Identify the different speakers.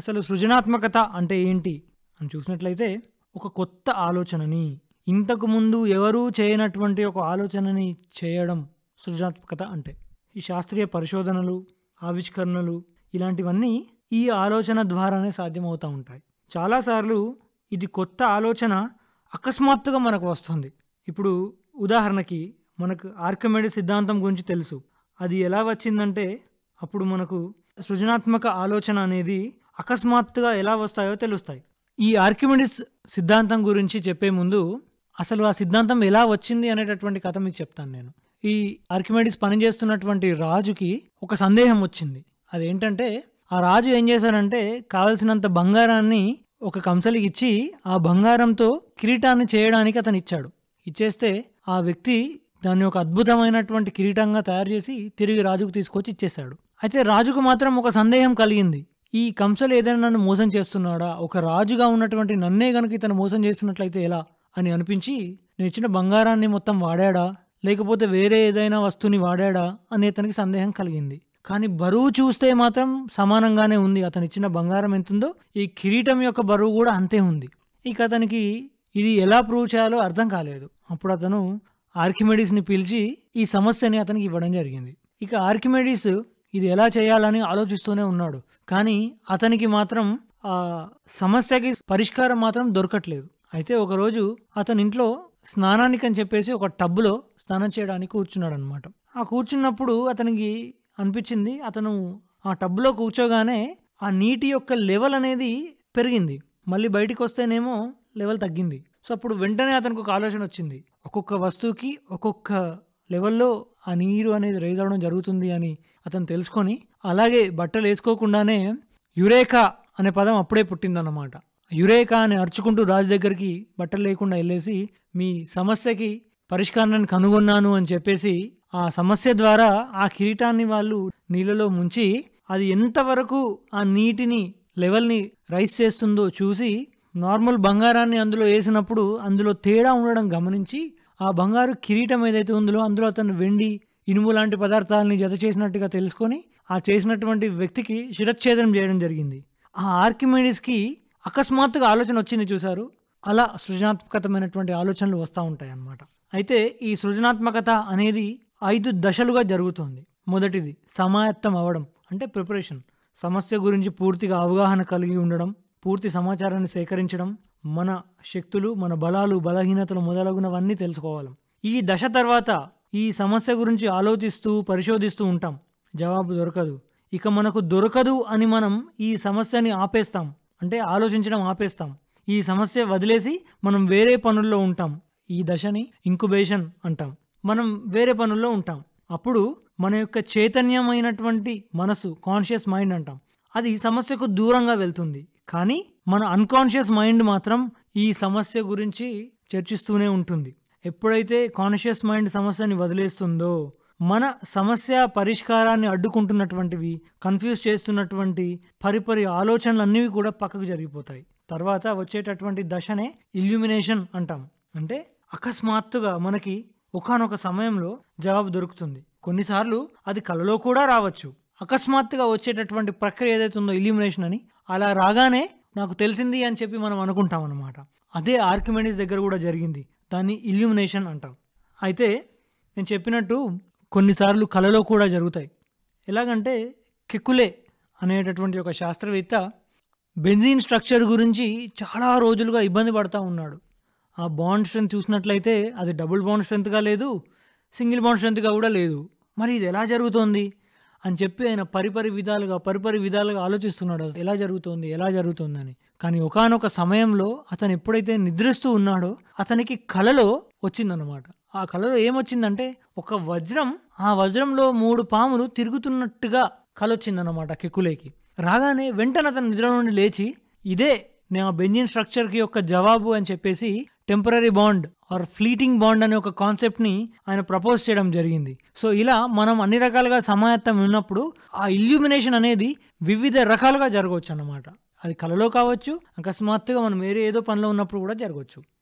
Speaker 1: అసలు సృజనాత్మకత అంటే ఏంటి అని చూసినట్లయితే ఒక కొత్త ఆలోచనని ఇంతకుముందు ఎవరూ చేయనటువంటి ఒక ఆలోచనని చేయడం సృజనాత్మకత అంటే ఈ శాస్త్రీయ పరిశోధనలు ఆవిష్కరణలు ఇలాంటివన్నీ ఈ ఆలోచన ద్వారానే సాధ్యమవుతూ ఉంటాయి చాలాసార్లు ఇది కొత్త ఆలోచన అకస్మాత్తుగా మనకు వస్తుంది ఇప్పుడు ఉదాహరణకి మనకు ఆర్కమేడి సిద్ధాంతం గురించి తెలుసు అది ఎలా వచ్చిందంటే అప్పుడు మనకు సృజనాత్మక ఆలోచన అనేది అకస్మాత్తుగా ఎలా వస్తాయో తెలుస్తాయి ఈ ఆర్క్యుమెంటిస్ సిద్ధాంతం గురించి చెప్పే ముందు అసలు ఆ సిద్ధాంతం ఎలా వచ్చింది అనేటటువంటి కథ మీకు చెప్తాను నేను ఈ ఆర్కిమెడిస్ పనిచేస్తున్నటువంటి రాజుకి ఒక సందేహం వచ్చింది అదేంటంటే ఆ రాజు ఏం చేశాడంటే కావలసినంత బంగారాన్ని ఒక కంసలికి ఇచ్చి ఆ బంగారంతో కిరీటాన్ని చేయడానికి అతను ఇచ్చాడు ఇచ్చేస్తే ఆ వ్యక్తి దాన్ని ఒక అద్భుతమైనటువంటి కిరీటంగా తయారు చేసి తిరిగి రాజుకు తీసుకొచ్చి ఇచ్చేశాడు అయితే రాజుకు మాత్రం ఒక సందేహం కలిగింది ఈ కంసలు ఏదైనా నన్ను మోసం చేస్తున్నాడా ఒక రాజుగా ఉన్నటువంటి నన్నే గనుక ఇతను మోసం చేస్తున్నట్లయితే ఎలా అని అనిపించి నేను ఇచ్చిన బంగారాన్ని మొత్తం వాడాడా లేకపోతే వేరే ఏదైనా వస్తువుని వాడాడా అనే అతనికి సందేహం కలిగింది కానీ బరువు చూస్తే మాత్రం సమానంగానే ఉంది అతను ఇచ్చిన బంగారం ఎంతుందో ఈ కిరీటం యొక్క బరువు కూడా అంతే ఉంది ఇక అతనికి ఇది ఎలా ప్రూవ్ చేయాలో అర్థం కాలేదు అప్పుడు అతను ఆర్కిమెడిస్ని పిలిచి ఈ సమస్యని అతనికి ఇవ్వడం జరిగింది ఇక ఆర్కిమెడిస్ ఇది ఎలా చేయాలని ఆలోచిస్తూనే ఉన్నాడు కానీ అతనికి మాత్రం ఆ సమస్యకి పరిష్కారం మాత్రం దొరకట్లేదు అయితే ఒకరోజు అతని ఇంట్లో స్నానానికి అని చెప్పేసి ఒక టబ్బులో స్నానం చేయడానికి కూర్చున్నాడు అనమాట ఆ కూర్చున్నప్పుడు అతనికి అనిపించింది అతను ఆ టబ్లో కూర్చోగానే ఆ నీటి యొక్క లెవెల్ అనేది పెరిగింది మళ్ళీ బయటికి వస్తేనేమో లెవెల్ తగ్గింది సో అప్పుడు వెంటనే అతనికి ఒక ఆలోచన వచ్చింది ఒక్కొక్క వస్తువుకి ఒక్కొక్క లెవెల్లో ఆ నీరు అనేది రైజ్ అవడం జరుగుతుంది అని అతను తెలుసుకొని అలాగే బట్టలు వేసుకోకుండానే యురేకా అనే పదం అప్పుడే పుట్టిందన్నమాట యురేకా అని అరుచుకుంటూ రాజు దగ్గరికి బట్టలు లేకుండా వెళ్ళేసి మీ సమస్యకి పరిష్కారాన్ని కనుగొన్నాను అని చెప్పేసి ఆ సమస్య ద్వారా ఆ కిరీటాన్ని వాళ్ళు నీళ్ళలో ముంచి అది ఎంతవరకు ఆ నీటిని లెవెల్ని రైస్ చేస్తుందో చూసి నార్మల్ బంగారాన్ని అందులో వేసినప్పుడు అందులో తేడా ఉండడం గమనించి ఆ బంగారు కిరీటం ఏదైతే ఉందో అందులో అతను వెండి ఇనుము లాంటి పదార్థాలని జత చేసినట్టుగా తెలుసుకొని ఆ చేసినటువంటి వ్యక్తికి శిరచ్ఛేదనం చేయడం జరిగింది ఆ ఆర్కిమెడిస్కి అకస్మాత్తుగా ఆలోచన వచ్చింది చూశారు అలా సృజనాత్మకతమైనటువంటి ఆలోచనలు వస్తూ ఉంటాయి అన్నమాట అయితే ఈ సృజనాత్మకత అనేది ఐదు దశలుగా జరుగుతుంది మొదటిది సమాయత్తం అవ్వడం అంటే ప్రిపరేషన్ సమస్య గురించి పూర్తిగా అవగాహన కలిగి ఉండడం పూర్తి సమాచారాన్ని సేకరించడం మన శక్తులు మన బలాలు బలహీనతలు మొదలగునవన్నీ తెలుసుకోవాలి ఈ దశ తర్వాత ఈ సమస్య గురించి ఆలోచిస్తూ పరిశోధిస్తూ ఉంటాం జవాబు దొరకదు ఇక మనకు దొరకదు అని మనం ఈ సమస్యని ఆపేస్తాం అంటే ఆలోచించడం ఆపేస్తాం ఈ సమస్య వదిలేసి మనం వేరే పనుల్లో ఉంటాం ఈ దశని ఇంకుబేషన్ అంటాం మనం వేరే పనుల్లో ఉంటాం అప్పుడు మన యొక్క చైతన్యమైనటువంటి మనసు కాన్షియస్ మైండ్ అంటాం అది సమస్యకు దూరంగా వెళ్తుంది కానీ మన అన్కాన్షియస్ మైండ్ మాత్రం ఈ సమస్య గురించి చర్చిస్తూనే ఉంటుంది ఎప్పుడైతే కాన్షియస్ మైండ్ సమస్యని వదిలేస్తుందో మన సమస్య పరిష్కారాన్ని అడ్డుకుంటున్నటువంటివి కన్ఫ్యూజ్ చేస్తున్నటువంటి పరిపరి ఆలోచనలన్నీ కూడా పక్కకు జరిగిపోతాయి తర్వాత వచ్చేటటువంటి దశనే ఇల్యూమినేషన్ అంటాం అంటే అకస్మాత్తుగా మనకి ఒకనొక సమయంలో జవాబు దొరుకుతుంది కొన్నిసార్లు అది కలలో కూడా రావచ్చు అకస్మాత్తుగా వచ్చేటటువంటి ప్రక్రియ ఏదైతే ఉందో ఇల్యూమినేషన్ అని అలా రాగానే నాకు తెలిసింది అని చెప్పి మనం అనుకుంటాం అనమాట అదే ఆర్కిమెడిస్ దగ్గర కూడా జరిగింది దాన్ని ఇల్యూమినేషన్ అంటాం అయితే నేను చెప్పినట్టు కొన్నిసార్లు కళలో కూడా జరుగుతాయి ఎలాగంటే కెక్కులే అనేటటువంటి ఒక శాస్త్రవేత్త బెంజీన్ స్ట్రక్చర్ గురించి చాలా రోజులుగా ఇబ్బంది పడుతూ ఉన్నాడు ఆ బాండ్ స్ట్రెంత్ చూసినట్లయితే అది డబుల్ బాండ్ స్ట్రెంత్గా లేదు సింగిల్ బాండ్ స్ట్రెంత్గా కూడా లేదు మరి ఇది ఎలా జరుగుతోంది అని చెప్పి ఆయన పరిపరి విధాలుగా పరిపరి విధాలుగా ఆలోచిస్తున్నాడు ఎలా జరుగుతోంది ఎలా జరుగుతోందని కానీ ఒకనొక సమయంలో అతను ఎప్పుడైతే నిద్రిస్తూ ఉన్నాడో అతనికి కలలో వచ్చిందనమాట ఆ కలలో ఏమొచ్చిందంటే ఒక వజ్రం ఆ వజ్రంలో మూడు పాములు తిరుగుతున్నట్టుగా కలొచ్చిందనమాట కెకులేకి రాగానే వెంటనే అతను నిద్ర నుండి లేచి ఇదే నేను బెంజిన్ స్ట్రక్చర్కి యొక్క జవాబు అని చెప్పేసి temporary bond or fleeting bond అనే ఒక కాన్సెప్ట్ని ఆయన ప్రపోజ్ చేయడం జరిగింది సో ఇలా మనం అన్ని రకాలుగా సమాయత్తం ఉన్నప్పుడు ఆ ఇల్యూమినేషన్ అనేది వివిధ రకాలుగా జరగవచ్చు అన్నమాట అది కలలో కావచ్చు అకస్మాత్తుగా మనం వేరే ఏదో పనిలో ఉన్నప్పుడు కూడా జరగవచ్చు